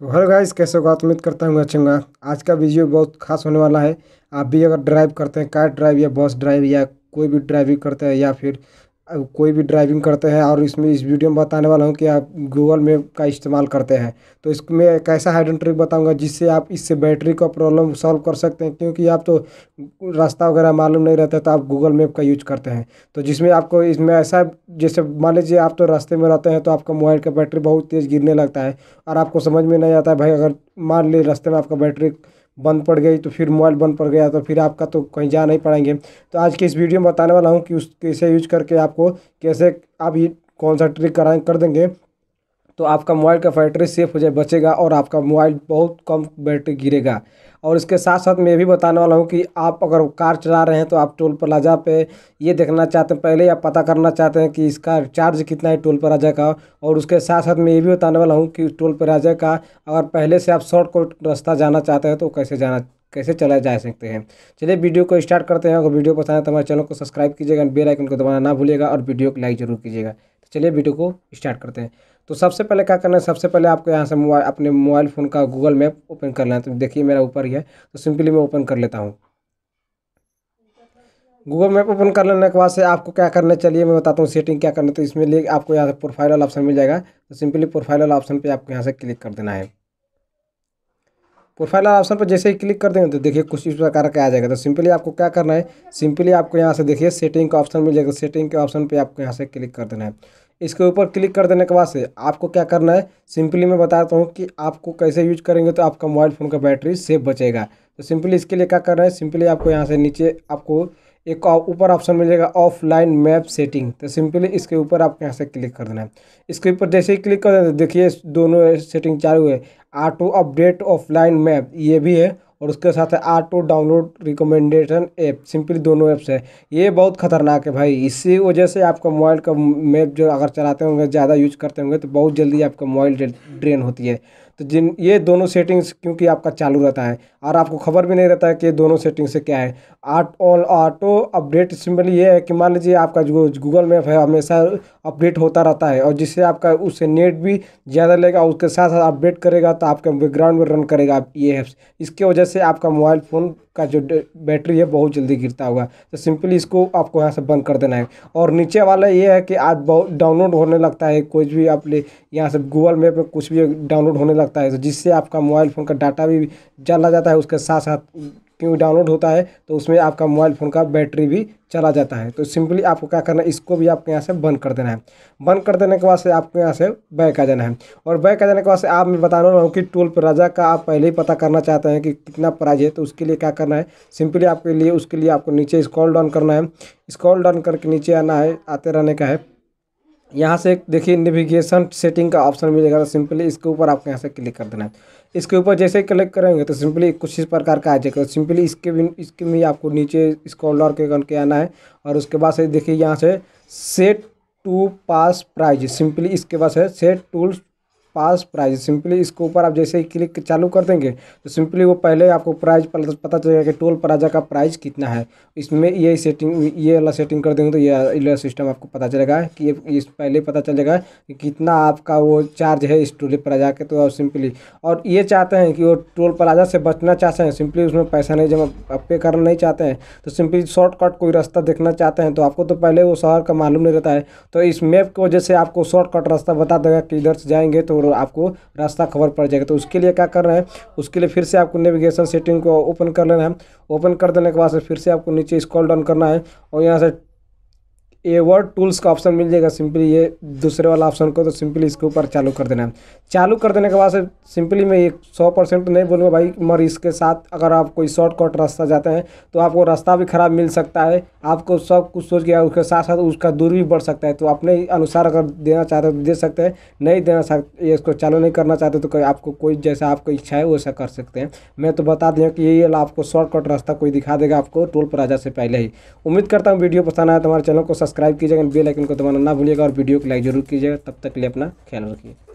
तो हर गाइस कैसे होगा उम्मीद करता हूँ मैं होगा आज का वीडियो बहुत खास होने वाला है आप भी अगर ड्राइव करते हैं कार ड्राइव या बस ड्राइव या कोई भी ड्राइविंग करते हैं या फिर कोई भी ड्राइविंग करते हैं और इसमें इस वीडियो में बताने वाला हूँ कि आप गूगल मैप का इस्तेमाल करते हैं तो इसमें एक ऐसा हाइडन ट्रिक बताऊँगा जिससे आप इससे बैटरी का प्रॉब्लम सॉल्व कर सकते हैं क्योंकि आप तो रास्ता वगैरह मालूम नहीं रहता तो आप गूगल मैप का यूज करते हैं तो जिसमें आपको इसमें ऐसा जैसे मान लीजिए आप तो रास्ते में रहते हैं तो आपका मोबाइल का बैटरी बहुत तेज़ गिरने लगता है और आपको समझ में नहीं आता है भाई अगर मान ली रास्ते में आपका बैटरी बंद पड़ गई तो फिर मोबाइल बंद पड़ गया तो फिर आपका तो कहीं जा नहीं पाएंगे तो आज के इस वीडियो में बताने वाला हूँ कि उस कैसे यूज करके आपको कैसे आप ये कौन सा ट्रिक कराएँ कर देंगे तो आपका मोबाइल का बैटरी सेफ हो जाए बचेगा और आपका मोबाइल बहुत कम बैटरी गिरेगा और इसके साथ साथ मैं भी बताने वाला हूँ कि आप अगर कार चला रहे हैं तो आप टोल प्लाजा पे ये देखना चाहते हैं पहले आप पता करना चाहते हैं कि इसका चार्ज कितना है टोल प्लाजा का और उसके साथ साथ मैं ये भी बताने वाला हूँ कि टोल प्लाजा का अगर पहले से आप शॉर्टकट रास्ता जाना चाहते हैं तो कैसे जाना कैसे चलाए जा सकते हैं चलिए वीडियो को स्टार्ट करते हैं अगर वीडियो पसंद आए तो हमारे चैनल को सब्सक्राइब कीजिएगा बेलाइकन को दबाना ना भूलिएगा और वीडियो को लाइक जरूर कीजिएगा तो चलिए वीडियो को स्टार्ट करते हैं तो सबसे पहले क्या करना है सबसे पहले आपको यहाँ से मोबाइल अपने मोबाइल फ़ोन का गूगल मैप ओपन करना है तो देखिए मेरा ऊपर ही है तो सिंपली मैं ओपन कर लेता हूँ गूगल मैप ओपन कर लेने के बाद से आपको क्या करना चलिए मैं बताता हूँ सेटिंग क्या करना तो इसमें लिए आपको यहाँ से प्रोफाइल वाला ऑप्शन मिल जाएगा तो सिंपली प्रोफाइल वाला ऑप्शन पे आपको यहाँ से क्लिक कर देना है प्रोफाइल वाला ऑप्शन पर जैसे ही क्लिक कर देंगे तो देखिए कुछ इस प्रकार का आ जाएगा तो सिंपली आपको क्या करना है सिंपली आपको यहाँ से देखिए सेटिंग का ऑप्शन मिल जाएगा तो सेटिंग के ऑप्शन पर आपको यहाँ से क्लिक कर देना है इसके ऊपर क्लिक कर देने के बाद से आपको क्या करना है सिंपली मैं बताता हूँ कि आपको कैसे यूज करेंगे तो आपका मोबाइल फ़ोन का बैटरी सेफ बचेगा तो सिंपली इसके लिए क्या करना है सिंपली आपको यहाँ से नीचे आपको एक ऊपर ऑप्शन मिलेगा ऑफलाइन मैप सेटिंग तो सिंपली इसके ऊपर आपको यहाँ से क्लिक कर देना है इसके ऊपर जैसे ही क्लिक कर देना देखिए दोनों सेटिंग चालू है ऑटो अपडेट ऑफलाइन मैप ये भी है और उसके साथ है auto download recommendation app simply दोनों ऐप्स है ये बहुत खतरनाक है भाई इसी वजह से आपका मोबाइल का मैप जो अगर चलाते होंगे ज़्यादा यूज करते होंगे तो बहुत जल्दी आपका मोबाइल ड्रेन होती है तो जिन ये दोनों सेटिंग्स क्योंकि आपका चालू रहता है और आपको खबर भी नहीं रहता है कि ये दोनों सेटिंग से क्या है at all auto update simply ये है कि मान लीजिए आपका जो गूगल मैप है हमेशा अपडेट होता रहता है और जिससे आपका उससे नेट भी ज़्यादा लेगा उसके साथ साथ अपडेट करेगा तो आपके बैकग्राउंड में रन करेगा ये ऐप्स इसके वजह से आपका मोबाइल फ़ोन का जो बैटरी है बहुत जल्दी गिरता हुआ तो सिंपली इसको आपको यहाँ से बंद कर देना है और नीचे वाला ये है कि आज बहुत डाउनलोड होने लगता है कुछ भी आप ले यहाँ से गूगल मैप में कुछ भी डाउनलोड होने लगता है तो जिससे आपका मोबाइल फ़ोन का डाटा भी जला जाता है उसके साथ साथ क्योंकि डाउनलोड होता है तो उसमें आपका मोबाइल फ़ोन का बैटरी भी चला जाता है तो सिंपली आपको क्या करना है इसको भी आपको यहाँ से बंद कर देना है बंद कर देने के बाद से आपको यहाँ से बैक आ जाना है और बैक आ जाने के बाद से आप मैं बता रहा हूँ कि टोल प्लाजा का आप पहले ही पता करना चाहते हैं कि कितना प्राइज है तो उसके लिए क्या करना है सिंपली आपके लिए उसके लिए आपको नीचे इस्कॉल डाउन करना है स्कॉल डाउन करके नीचे आना है आते रहने का है यहाँ से देखिए नेविगेशन सेटिंग का ऑप्शन मिलेगा तो सिंपली इसके ऊपर आपको यहाँ से क्लिक कर देना है इसके ऊपर जैसे ही क्लिक करेंगे तो सिंपली कुछ इस प्रकार का आ जाएगा सिंपली इसके भी इसके भी आपको नीचे इसको लॉर के करके आना है और उसके बाद से देखिए यहाँ से set to pass prize simply इसके बाद है set tools pass prize simply इसके ऊपर आप जैसे ही क्लिक चालू कर देंगे तो सिंपली वो पहले आपको प्राइज पता चलेगा कि टोल प्लाजा का प्राइस कितना है इसमें ये सेटिंग ये वाला सेटिंग कर देंगे तो ये वाला सिस्टम आपको पता चलेगा कि इस पहले पता चलेगा कि कितना आपका वो चार्ज है इस टोल प्लाजा के तो सिंपली और ये चाहते हैं कि वो टोल प्लाजा से बचना चाहते हैं सिंपली उसमें पैसा नहीं जमा पे करना नहीं चाहते हैं तो सिंपली शॉर्टकट कोई रास्ता देखना चाहते हैं तो आपको तो पहले वो शहर का मालूम नहीं रहता है तो इस मैप की वजह से आपको शॉर्टकट रास्ता बता देगा कि इधर से जाएंगे तो और आपको रास्ता खबर पड़ जाएगा तो उसके लिए क्या कर रहे हैं उसके लिए फिर से आपको नेविगेशन सेटिंग को ओपन कर लेना है ओपन कर देने के बाद फिर से आपको नीचे स्क्रॉल डाउन करना है और यहाँ से ये वर्ड टूल्स का ऑप्शन मिल जाएगा सिंपली ये दूसरे वाला ऑप्शन को तो सिंपली इसके ऊपर चालू कर देना है चालू कर देने के बाद सिंपली मैं एक सौ परसेंट तो नहीं बोलूँगा भाई मगर इसके साथ अगर आप कोई शॉर्टकट रास्ता जाते हैं तो आपको रास्ता भी खराब मिल सकता है आपको सब कुछ सोच गया उसके साथ साथ उसका दूर भी बढ़ सकता है तो अपने अनुसार अगर देना चाहते हो तो दे सकते हैं नहीं देना सकते इसको चालू नहीं करना चाहते तो आपको कोई जैसा आपको इच्छा है वैसा कर सकते हैं मैं तो बता दें कि यही आपको शॉर्टकट रास्ता कोई दिखा देगा आपको टोल प्लाजा से पहले ही उम्मीद करता हूँ वीडियो पसंद आया तो हमारे चैनल को सब्सक्राइब कीजिएगा बेल आइकन को दबाना ना भूलिएगा और वीडियो को लाइक जरूर कीजिएगा तब तक के लिए अपना ख्याल रखिए